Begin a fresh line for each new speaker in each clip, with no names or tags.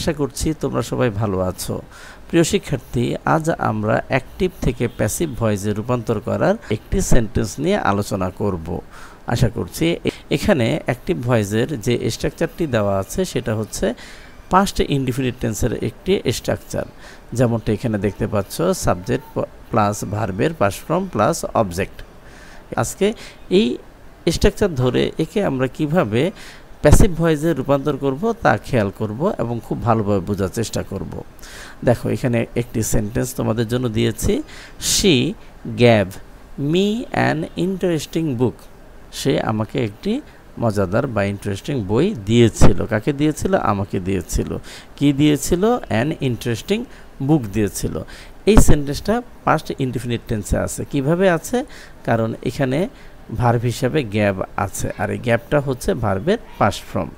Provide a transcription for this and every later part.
আশা করছি তোমরা সবাই ভালো আছো প্রিয় শিক্ষার্থী আজ আমরা অ্যাক্টিভ থেকে প্যাসিভ ভয়েসে রূপান্তর করার একটি সেন্টেন্স নিয়ে আলোচনা করব আশা করছি এখানে অ্যাক্টিভ ভয়েসের যে স্ট্রাকচারটি দেওয়া আছে সেটা হচ্ছে পাস্ট ইনডিফিনিট টেন্সের একটি স্ট্রাকচার যেমনটা এখানে দেখতে পাচ্ছ সাবজেক্ট প্লাস ভার্বের পাস ফ্রম প্লাস অবজেক্ট আজকে এই স্ট্রাকচার ধরে একে আমরা কিভাবে প্যাসিভ ভয়েসে রূপান্তর করব তা খেয়াল করব এবং খুব ভালোভাবে বোঝার চেষ্টা করব দেখো এখানে একটি সেন্টেন্স তোমাদের জন্য দিয়েছি she gave me an interesting book সে আমাকে একটি মজাদার বা ইন্টারেস্টিং বই দিয়েছিল কাকে দিয়েছিল আমাকে দিয়েছিল কি দিয়েছিল অ্যান ইন্টারেস্টিং বুক দিয়েছিল এই সেন্টেন্সটা পাস্ট ইনডিফিনিট টেন্সে আছে কিভাবে আছে কারণ এখানে ভার্ভ হিসাবে গ্যাপ আছে আর এই গ্যাপটা হচ্ছে ভার্ভের পাস্ট ফ্রম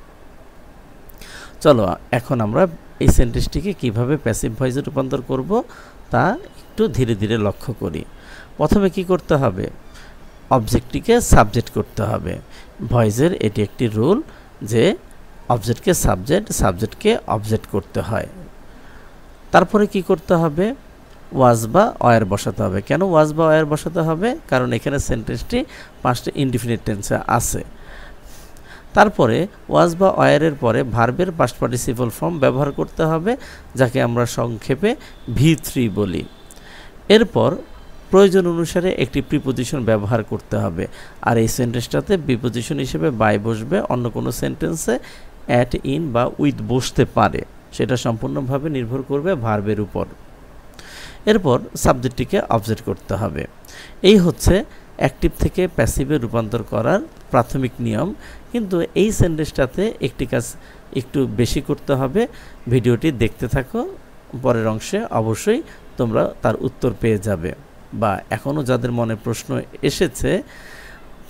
চলো এখন আমরা এই সেন্টেন্সটিকে কিভাবে প্যাসিভ ভয়েসে রূপান্তর করব তা একটু ধীরে ধীরে লক্ষ্য করি প্রথমে কি করতে হবে অবজেক্টটিকে সাবজেক্ট করতে হবে ভয়েসের এটি একটি রুল যে অবজেক্টকে সাবজেক্ট সাবজেক্টকে অবজেক্ট করতে হয় তারপরে কি করতে হবে ওয়াজ বা অয়ের বসাতে হবে কেন ওয়াজ বা অয়ের বসাতে হবে কারণ এখানে সেন্টেন্সটি পাঁচটি ইনডিফিনিট টেন্সে আছে তারপরে ওয়াজ বা অয়ারের পরে ভার্বের পাস্ট পার্টিসিপল ফর্ম ব্যবহার করতে হবে যাকে আমরা সংক্ষেপে ভি থ্রি বলি এরপর প্রয়োজন অনুসারে একটি প্রিপোজিশন ব্যবহার করতে হবে আর এই সেন্টেন্সটাতে প্রিপোজিশন হিসেবে বাই বসবে অন্য কোনো সেন্টেন্সে অ্যাট ইন বা উইথ বসতে পারে সেটা সম্পূর্ণভাবে নির্ভর করবে ভার্বের উপর এরপর সাবজেক্টটিকে অবজেক্ট করতে হবে এই হচ্ছে অ্যাক্টিভ থেকে প্যাসিভে রূপান্তর করার প্রাথমিক নিয়ম কিন্তু এই সেন্টেন্সটাতে একটি কাজ একটু বেশি করতে হবে ভিডিওটি দেখতে থাকো পরের অংশে অবশ্যই তোমরা তার উত্তর পেয়ে যাবে বা এখনও যাদের মনে প্রশ্ন এসেছে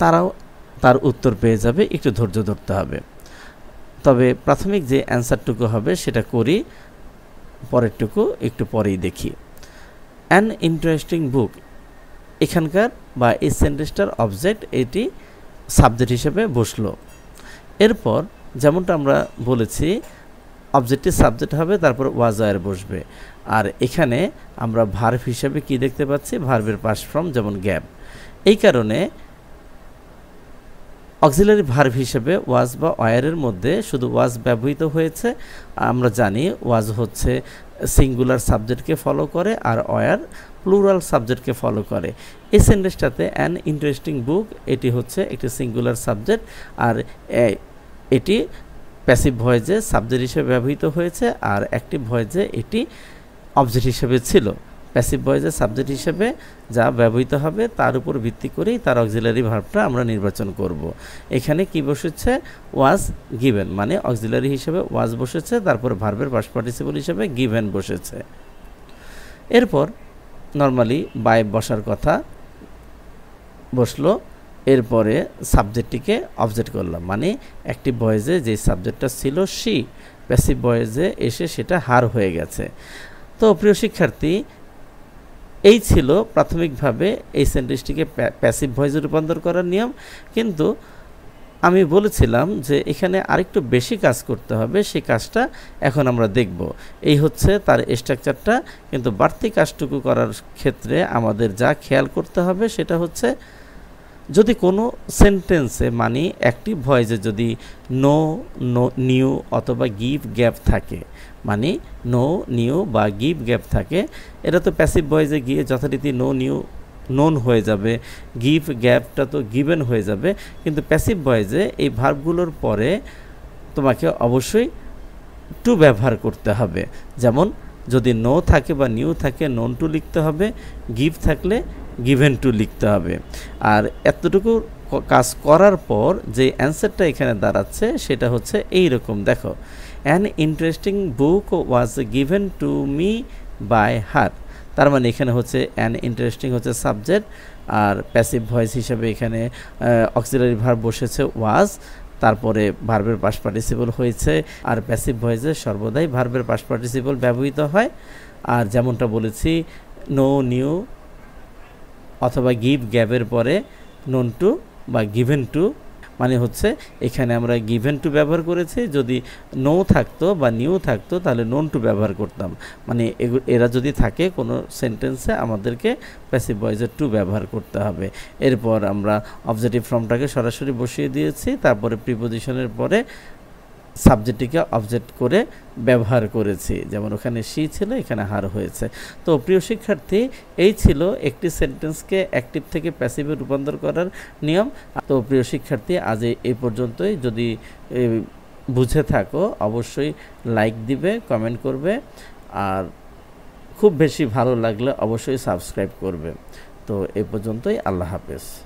তারাও তার উত্তর পেয়ে যাবে একটু ধৈর্য ধরতে হবে তবে প্রাথমিক যে অ্যান্সারটুকু হবে সেটা করি পরেরটুকু একটু পরেই দেখি অ্যান ইন্টারেস্টিং বুক এখানকার বা এই সেন্টেস্টার অবজেক্ট এটি সাবজেক্ট হিসেবে বসলো এরপর যেমনটা আমরা বলেছি অবজেক্টটি সাবজেক্ট হবে তারপর ওয়াজায়ার বসবে আর এখানে আমরা ভার্ভ হিসেবে কি দেখতে পাচ্ছি ভার্ভের পাস ফ্রম যেমন গ্যাপ এই কারণে অক্সিলারি ভার্ভ হিসেবে ওয়াজ বা ওয়ারের মধ্যে শুধু ওয়াজ ব্যবহৃত হয়েছে আমরা জানি ওয়াজ হচ্ছে সিঙ্গুলার সাবজেক্টকে ফলো করে আর ওয়ার প্লুরাল সাবজেক্টকে ফলো করে এই সেন্টেন্সটাতে অ্যান ইন্টারেস্টিং বুক এটি হচ্ছে একটি সিঙ্গুলার সাবজেক্ট আর এটি প্যাসিভ ভয়েজে সাবজেক্ট হিসেবে ব্যবহৃত হয়েছে আর অ্যাক্টিভ ভয়েজে এটি অবজেক্ট হিসেবে ছিল প্যাসিভ ভয়েসের সাবজেক্ট হিসেবে যা ব্যবহৃত হবে তার উপর ভিত্তি করেই তার অক্সিলারি ভার্বটা আমরা নির্বাচন করব। এখানে কি বসেছে ওয়াজ গিভেন মানে অক্সিলারি হিসেবে ওয়াজ বসেছে তারপর ভার্বের পাস পার্টিসিপল হিসেবে গিভেন বসেছে এরপর নর্মালি বাই বসার কথা বসলো এরপরে সাবজেক্টটিকে অবজেক্ট করলাম মানে একটি বয়েজে যে সাবজেক্টটা ছিল সি প্যাসিভ বয়েজে এসে সেটা হার হয়ে গেছে তো প্রিয় শিক্ষার্থী এই ছিল প্রাথমিকভাবে এই সেন্টেন্সটিকে প্যাসিভ ভয়েসে রূপান্তর করার নিয়ম কিন্তু আমি বলেছিলাম যে এখানে আরেকটু বেশি কাজ করতে হবে সেই কাজটা এখন আমরা দেখব এই হচ্ছে তার স্ট্রাকচারটা কিন্তু বাড়তি কাজটুকু করার ক্ষেত্রে আমাদের যা খেয়াল করতে হবে সেটা হচ্ছে যদি কোনো সেন্টেন্সে মানে একটি ভয়েসে যদি নো নো নিউ অথবা গিভ গ্যাপ থাকে মানে নো নিউ বা গিভ গ্যাপ থাকে এটা তো প্যাসিভ ভয়েসে গিয়ে যথারীতি নো নিউ নোন হয়ে যাবে গিভ গ্যাপটা তো গিভেন হয়ে যাবে কিন্তু প্যাসিভ ভয়েসে এই ভার্বগুলোর পরে তোমাকে অবশ্যই টু ব্যবহার করতে হবে যেমন যদি নো থাকে বা নিউ থাকে নন টু লিখতে হবে গিভ থাকলে গিভেন টু লিখতে হবে আর এতটুকু কাজ করার পর যে অ্যান্সারটা এখানে দাঁড়াচ্ছে সেটা হচ্ছে এই রকম দেখো an interesting book was given to me by her তার মানে এখানে হচ্ছে অ্যান ইন্টারেস্টিং হচ্ছে সাবজেক্ট আর প্যাসিভ ভয়েস হিসাবে এখানে অক্সিলারি ভার বসেছে ওয়াজ তারপরে ভার্বের পাস পার্টিসিপল হয়েছে আর প্যাসিভ ভয়েসে সর্বদাই ভার্বের পাস পার্টিসিপল ব্যবহৃত হয় আর যেমনটা বলেছি নো নিউ অথবা গিভ গ্যাবের পরে নোন টু বা গিভেন টু মানে হচ্ছে এখানে আমরা গিভেন টু ব্যবহার করেছি যদি নো থাকতো বা নিউ থাকতো তাহলে নোন টু ব্যবহার করতাম মানে এরা যদি থাকে কোনো সেন্টেন্সে আমাদেরকে প্যাসিভ ভয়েসের টু ব্যবহার করতে হবে এরপর আমরা অবজেক্টিভ ফর্মটাকে সরাসরি বসিয়ে দিয়েছি তারপরে প্রিপোজিশনের পরে সাবজেক্টটিকে অবজেক্ট করে ব্যবহার করেছি যেমন ওখানে সি ছিল এখানে হার হয়েছে তো প্রিয় শিক্ষার্থী এই ছিল একটি সেন্টেন্সকে অ্যাক্টিভ থেকে প্যাসিভে রূপান্তর করার নিয়ম তো প্রিয় শিক্ষার্থী আজ এই পর্যন্তই যদি বুঝে থাকো অবশ্যই লাইক দিবে কমেন্ট করবে আর খুব বেশি ভালো লাগলে অবশ্যই সাবস্ক্রাইব করবে তো এ পর্যন্তই আল্লাহ হাফেজ